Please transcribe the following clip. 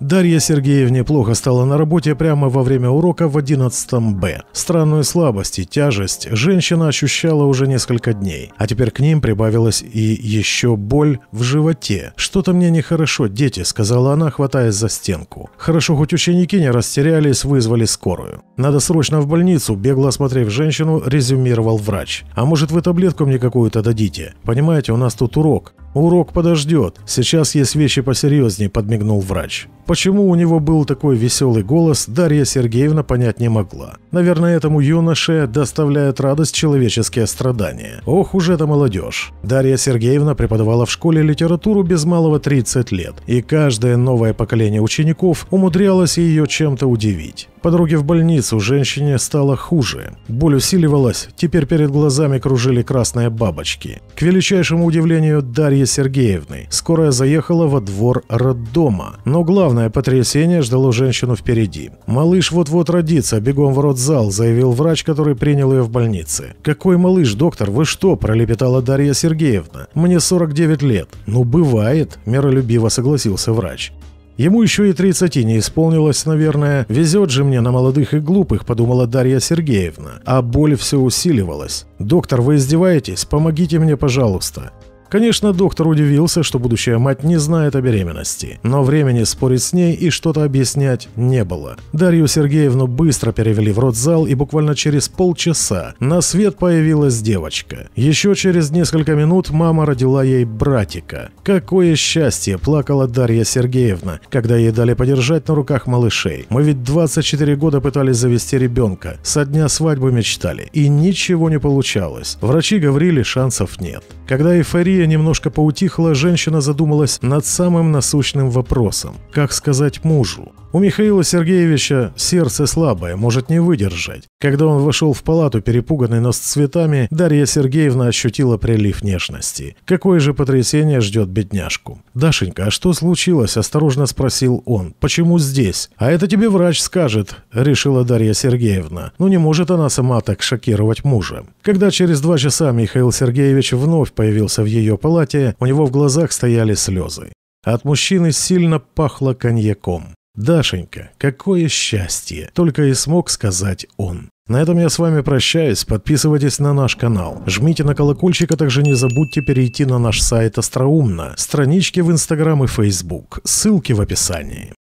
Дарья Сергеевне плохо стало на работе прямо во время урока в 11 Б. Странную слабость и тяжесть женщина ощущала уже несколько дней, а теперь к ним прибавилась и еще боль в животе. «Что-то мне нехорошо, дети», — сказала она, хватаясь за стенку. Хорошо, хоть ученики не растерялись, вызвали скорую. «Надо срочно в больницу», — бегло осмотрев женщину, резюмировал врач. «А может, вы таблетку мне какую-то дадите? Понимаете, у нас тут урок». «Урок подождет. Сейчас есть вещи посерьезнее», – подмигнул врач. Почему у него был такой веселый голос, Дарья Сергеевна понять не могла. Наверное, этому юноше доставляет радость человеческие страдания. Ох уж это молодежь. Дарья Сергеевна преподавала в школе литературу без малого 30 лет, и каждое новое поколение учеников умудрялось ее чем-то удивить. По дороге в больницу женщине стало хуже. Боль усиливалась, теперь перед глазами кружили красные бабочки. К величайшему удивлению Дарьи Сергеевной. Скорая заехала во двор роддома. Но главное потрясение ждало женщину впереди. «Малыш вот-вот родится, бегом в родзал», – заявил врач, который принял ее в больнице. «Какой малыш, доктор, вы что?» – пролепетала Дарья Сергеевна. «Мне 49 лет». «Ну, бывает», – миролюбиво согласился врач. Ему еще и 30 не исполнилось, наверное. Везет же мне на молодых и глупых, подумала Дарья Сергеевна. А боль все усиливалась. «Доктор, вы издеваетесь? Помогите мне, пожалуйста». Конечно, доктор удивился, что будущая мать не знает о беременности, но времени спорить с ней и что-то объяснять не было. Дарью Сергеевну быстро перевели в родзал, и буквально через полчаса на свет появилась девочка. Еще через несколько минут мама родила ей братика. Какое счастье, плакала Дарья Сергеевна, когда ей дали подержать на руках малышей. Мы ведь 24 года пытались завести ребенка, со дня свадьбы мечтали, и ничего не получалось. Врачи говорили, шансов нет. Когда эйфория эйфория немножко поутихла, женщина задумалась над самым насущным вопросом – как сказать мужу? У Михаила Сергеевича сердце слабое, может не выдержать. Когда он вошел в палату, перепуганный, но с цветами, Дарья Сергеевна ощутила прилив нежности. Какое же потрясение ждет бедняжку. «Дашенька, а что случилось?» – осторожно спросил он. «Почему здесь?» «А это тебе врач скажет», – решила Дарья Сергеевна. «Ну не может она сама так шокировать мужа». Когда через два часа Михаил Сергеевич вновь появился в ее палате, у него в глазах стояли слезы. От мужчины сильно пахло коньяком. «Дашенька, какое счастье!» – только и смог сказать он. На этом я с вами прощаюсь. Подписывайтесь на наш канал. Жмите на колокольчик, а также не забудьте перейти на наш сайт Остроумно. Странички в Инстаграм и Фейсбук. Ссылки в описании.